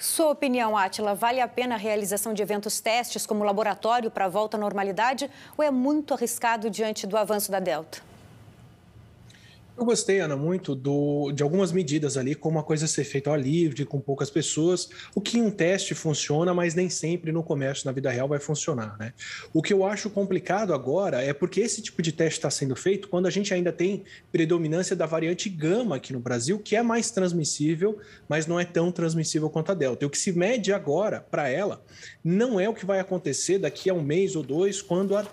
Sua opinião, Átila, vale a pena a realização de eventos testes como laboratório para a volta à normalidade ou é muito arriscado diante do avanço da Delta? Eu gostei, Ana, muito do, de algumas medidas ali, como a coisa ser feita ao livre, com poucas pessoas, o que em um teste funciona, mas nem sempre no comércio, na vida real, vai funcionar, né? O que eu acho complicado agora é porque esse tipo de teste está sendo feito quando a gente ainda tem predominância da variante gama aqui no Brasil, que é mais transmissível, mas não é tão transmissível quanto a delta. E o que se mede agora para ela não é o que vai acontecer daqui a um mês ou dois, quando a,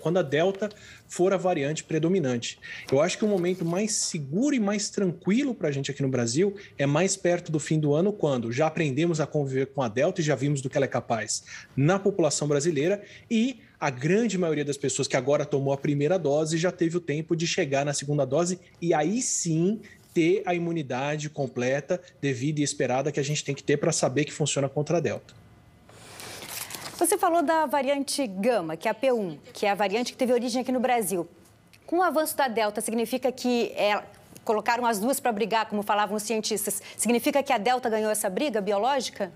quando a delta for a variante predominante. Eu acho que o momento mais mais seguro e mais tranquilo para a gente aqui no Brasil é mais perto do fim do ano, quando já aprendemos a conviver com a Delta e já vimos do que ela é capaz na população brasileira e a grande maioria das pessoas que agora tomou a primeira dose já teve o tempo de chegar na segunda dose e aí sim ter a imunidade completa, devida e esperada que a gente tem que ter para saber que funciona contra a Delta. Você falou da variante Gama, que é a P1, que é a variante que teve origem aqui no Brasil. Com o avanço da Delta, significa que é, colocaram as duas para brigar, como falavam os cientistas, significa que a Delta ganhou essa briga biológica?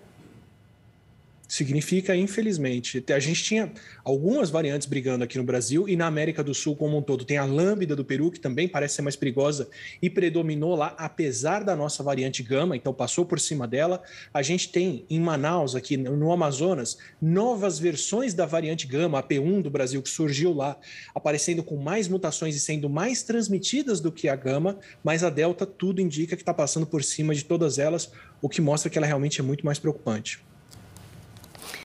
significa, infelizmente, a gente tinha algumas variantes brigando aqui no Brasil e na América do Sul como um todo. Tem a lambda do Peru, que também parece ser mais perigosa e predominou lá, apesar da nossa variante gama, então passou por cima dela. A gente tem em Manaus, aqui no Amazonas, novas versões da variante gama, a P1 do Brasil, que surgiu lá, aparecendo com mais mutações e sendo mais transmitidas do que a gama, mas a delta tudo indica que está passando por cima de todas elas, o que mostra que ela realmente é muito mais preocupante.